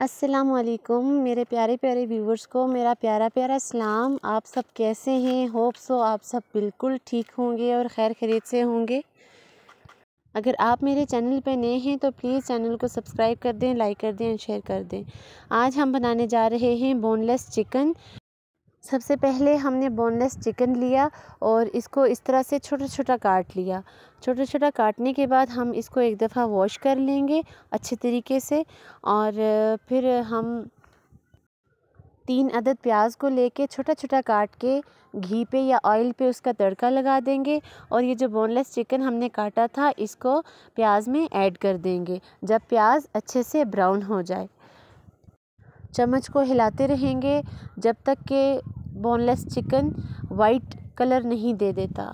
असलकुम मेरे प्यारे प्यारे व्यूवर्स को मेरा प्यारा प्यारा सलाम आप सब कैसे हैं होप सो आप सब बिल्कुल ठीक होंगे और खैर खरीद से होंगे अगर आप मेरे चैनल पर नए हैं तो प्लीज़ चैनल को सब्सक्राइब कर दें लाइक कर दें एंड शेयर कर दें आज हम बनाने जा रहे हैं बोनलेस चिकन सबसे पहले हमने बोनलेस चिकन लिया और इसको इस तरह से छोटा छोटा काट लिया छोटा छोटा काटने के बाद हम इसको एक दफ़ा वॉश कर लेंगे अच्छे तरीके से और फिर हम तीन अदद प्याज को लेके छोटा छोटा काट के घी पे या ऑयल पे उसका तड़का लगा देंगे और ये जो बोनलेस चिकन हमने काटा था इसको प्याज में ऐड कर देंगे जब प्याज अच्छे से ब्राउन हो जाए चम्मच को हिलाते रहेंगे जब तक के बोनलेस चिकन वाइट कलर नहीं दे देता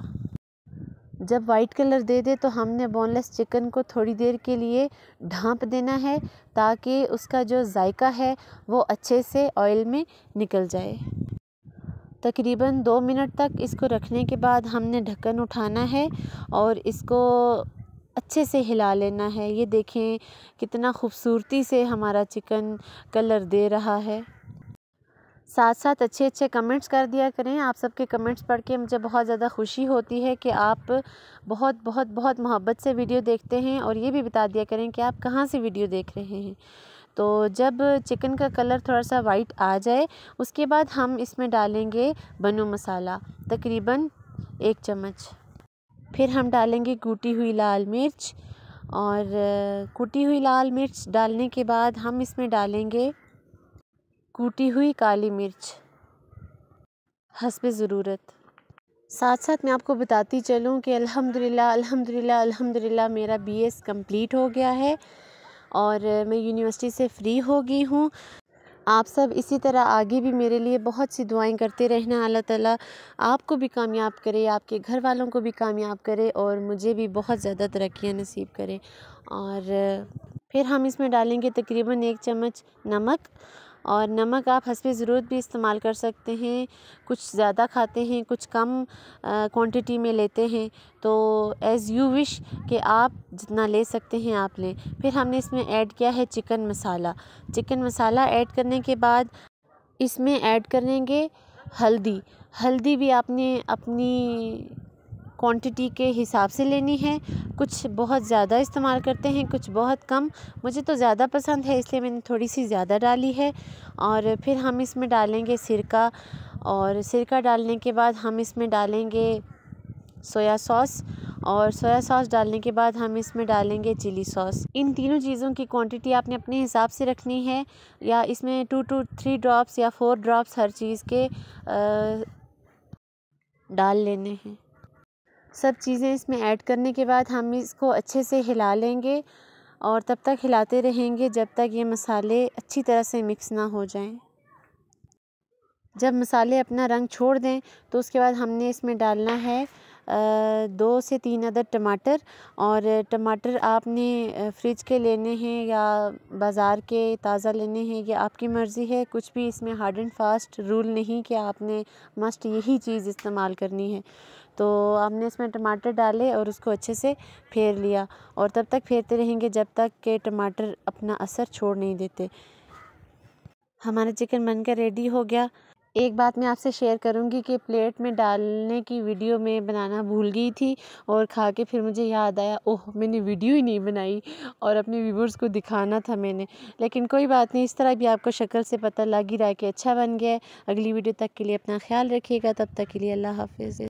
जब वाइट कलर दे दे तो हमने बोनलेस चिकन को थोड़ी देर के लिए ढांप देना है ताकि उसका जो जायका है वो अच्छे से ऑयल में निकल जाए तकरीबन दो मिनट तक इसको रखने के बाद हमने ढक्कन उठाना है और इसको अच्छे से हिला लेना है ये देखें कितना ख़ूबसूरती से हमारा चिकन कलर दे रहा है साथ साथ अच्छे अच्छे कमेंट्स कर दिया करें आप सबके कमेंट्स पढ़ के मुझे बहुत ज़्यादा खुशी होती है कि आप बहुत बहुत बहुत मोहब्बत से वीडियो देखते हैं और ये भी बता दिया करें कि आप कहाँ से वीडियो देख रहे हैं तो जब चिकन का कलर थोड़ा सा वाइट आ जाए उसके बाद हम इसमें डालेंगे बनो मसाला तकरीबन एक चम्मच फिर हम डालेंगे कूटी हुई लाल मिर्च और कूटी हुई लाल मिर्च डालने के बाद हम इसमें डालेंगे कूटी हुई काली मिर्च हसब ज़रूरत साथ साथ मैं आपको बताती चलूँ कि अल्हम्दुलिल्लाह अल्हम्दुलिल्लाह अल्हम्दुलिल्लाह मेरा बीएस कंप्लीट हो गया है और मैं यूनिवर्सिटी से फ़्री हो गई हूँ आप सब इसी तरह आगे भी मेरे लिए बहुत सी दुआएं करते रहना अल्लाह ताला आपको भी कामयाब करे आपके घर वालों को भी कामयाब करे और मुझे भी बहुत ज़्यादा तरक्याँ नसीब करे और फिर हम इसमें डालेंगे तकरीबन एक चम्मच नमक और नमक आप हसब ज़रूरत भी इस्तेमाल कर सकते हैं कुछ ज़्यादा खाते हैं कुछ कम क्वांटिटी में लेते हैं तो एज़ यू विश कि आप जितना ले सकते हैं आप लें फिर हमने इसमें ऐड किया है chicken masala chicken masala add करने के बाद इसमें ऐड करेंगे हल्दी हल्दी भी आपने अपनी क्वांटिटी के हिसाब से लेनी है कुछ बहुत ज़्यादा इस्तेमाल करते हैं कुछ बहुत कम मुझे तो ज़्यादा पसंद है इसलिए मैंने थोड़ी सी ज़्यादा डाली है और फिर हम इसमें डालेंगे सिरका और सिरका डालने के बाद हम इसमें डालेंगे सोया सॉस और सोया सॉस डालने के बाद हम इसमें डालेंगे चिली सॉस इन तीनों चीज़ों की क्वांटिटी आपने अपने हिसाब से रखनी है या इसमें टू टू थ्री ड्रॉप्स या फोर ड्रॉप्स हर चीज़ के आ, डाल लेने हैं सब चीज़ें इसमें ऐड करने के बाद हम इसको अच्छे से हिला लेंगे और तब तक हिलाते रहेंगे जब तक ये मसाले अच्छी तरह से मिक्स ना हो जाएं। जब मसाले अपना रंग छोड़ दें तो उसके बाद हमने इसमें डालना है दो से तीन अदर टमाटर और टमाटर आपने फ्रिज के लेने हैं या बाज़ार के ताज़ा लेने हैं ये आपकी मर्ज़ी है कुछ भी इसमें हार्ड एंड फास्ट रूल नहीं कि आपने मस्ट यही चीज़ इस्तेमाल करनी है तो आपने इसमें टमाटर डाले और उसको अच्छे से फेर लिया और तब तक फेरते रहेंगे जब तक के टमाटर अपना असर छोड़ नहीं देते हमारा चिकन बनकर रेडी हो गया एक बात मैं आपसे शेयर करूँगी कि प्लेट में डालने की वीडियो में बनाना भूल गई थी और खा के फिर मुझे याद आया ओह मैंने वीडियो ही नहीं बनाई और अपने व्यूवर्स को दिखाना था मैंने लेकिन कोई बात नहीं इस तरह भी आपको शक्ल से पता लग ही रहा है कि अच्छा बन गया है अगली वीडियो तक के लिए अपना ख्याल रखिएगा तब तक के लिए अल्लाह हाफिज़